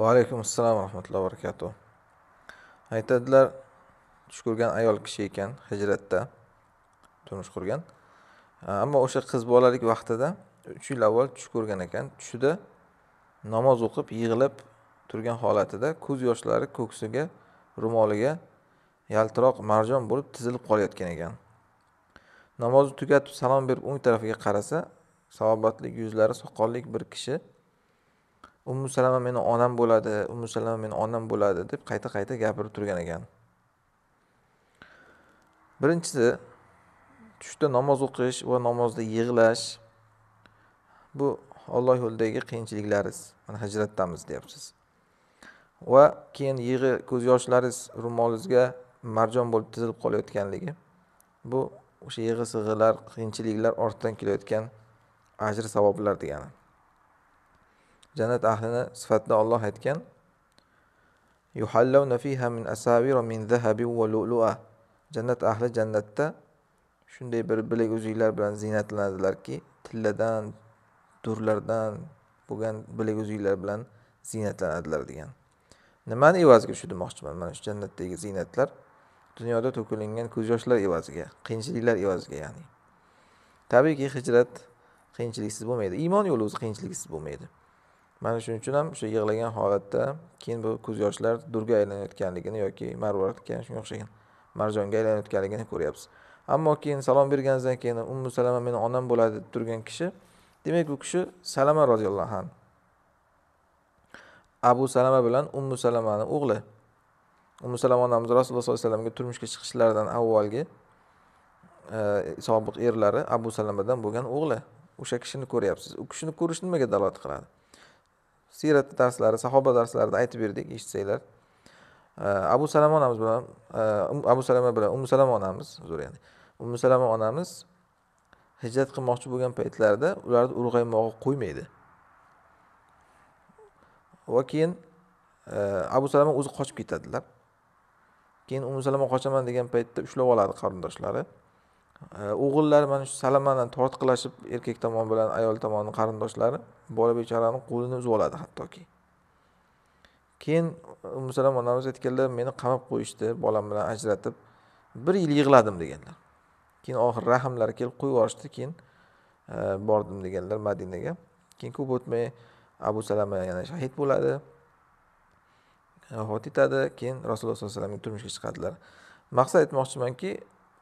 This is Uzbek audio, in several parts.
va alaykum assalom va rahmatullohi va barakatuh aytadilar tush ko'rgan ayol kishi ekan hijratda turmush qurgan ammo o'sha qiz bolalik vaqtida uch yil avval tush ko'rgan ekan tushida namoz o'qib yig'ilib turgan holatida ko'z yoshlari ko'ksiga ro'moliga yaltiroq marjon bo'lib tizilib qolayotgan ekan namozni tugatib salom berib o'ng tarafiga qarasa salobatli yuzlari soqolli bir kishi ummu salama meni onam bo'ladi ummu salama meni onam bo'ladi deb qayta qayta gapirib turgan ekan birinchisi tushda namoz o'qish va namozda yig'lash bu olloh yo'lidagi qiyinchiliklariz mana hijratdamiz deyapsiz va keyin yig'i ko'z yoshlariz ro'molingizga marjon bo'lib tizilib qolayotganligi bu o'sha yig'i sig'ilar qiyinchiliklar ortidan kelayotgan ajr savoblar degani jannat ahlini sifatida Alloh aytgan yuhallawna fiha min asawira min zahabin va lu'lu'a jannat ahli jannatda shunday bir bilak uzuklar bilan ziynatlanadilarki tilladan durlardan bo'lgan bilak uzuklar bilan ziynatlanadilar degan nimani evaziga shu demoqchiman mana shu jannatdagi ziynatlar dunyoda to'kilingan ko'z yoshlar evaziga qiyinchiliklar evaziga ya'ni tabiiyki hijrat qiyinchiliksiz bo'lmaydi iymon yo'li o'zi qiyinchiliksiz bo'lmaydi mana shuning uchun ham o'sha yig'lagan holatda keyin bu ko'z yoshlar durga aylanayotganligini yoki marvaridga shunga o'xshagan marjonga aylanayotganligini ko'ryapmiz ammo keyin salom berganidan keyin ummu salama meni onam bo'ladi deb turgan kishi demak u kishi salama roziyallohu anhu abu salama bilan ummu salamani o'g'li ummu salama onamiz rasululloh sollallohu alayhi vasallamga turmushga chiqishlaridan avvalgi e, sobiq erlari abu salamadan bo'lgan o'g'li o'sha kishini ko'ryapsiz u kishini ko'rish nimaga dalolat qiladi siyrat darslari sahoba darslarida aytib berdik eshitsanglar abu salama onamiz bilan e, um, abu salama bilan umu salama onamiz zo'r ya'ni umu salama onamiz hijrat qilmoqchi bo'lgan paytlarida ularni ulg'aymog'i qo'ymaydi va keyin e, abu salama o'zi qochib ketadilar keyin umu salama qochaman degan paytda ushlab oladi qarindoshlari Э, o'g'illar mana shu salamadan tortqilashib erkak tomon bilan ayol tomoni qarindoshlari bola bechorani qo'lini uzib oladi hattoki keyin e, umusalom onamiz aytganlar meni qamab qo'yishdi bolam bilan ajratib bir yil yig'ladim deganlar keyin oxiri rahmlari kelib qo'yib yuborishdi keyin e, bordim deganlar madinaga keyin ko'p o'tmay abu salama yana shahid bo'ladi vafot e, etadi keyin rasululloh sollallohu alayhi vasallamga turmushga chiqadilar maqsad aytmoqchimanki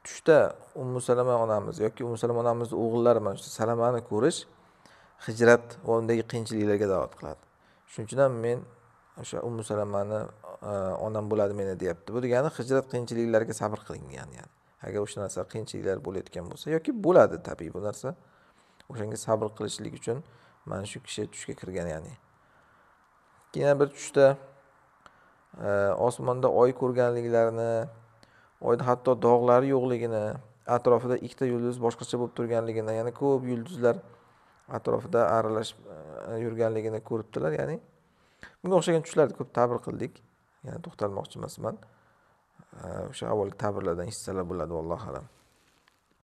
tushda ummu salama onamiz yoki ummu salama onamizni o'g'illari mana shu salamani ko'rish hijrat va undagi qiyinchiliklarga da'vat qiladi shuning uchun ham men o'sha ummu salamani e, onam bo'ladi meni deyapti bu degani hijrat qiyinchiliklarga sabr qilingan ya'ni agar o'sha narsa qiyinchiliklar bo'layotgan bo'lsa yoki bo'ladi tabiiy bu narsa o'shanga sabr qilishlik uchun mana shu kishi tushga kirgan ya'ni keyin bir tushda e, osmonda oy ko'rganliklarini oyda hatto dog'lari yo'qligini atrofida ikkita yulduz boshqacha bo'lib turganligini ya'ni ko'p yulduzlar atrofida aralashib e, yurganligini ko'ribdilar ya'ni bunga o'xshagan tushlarni ko'p tabir qildik ya'ni to'xtalmoqchi emasman e, o'sha avvalgi tabirlardan eshitsalar bo'ladi allohu alam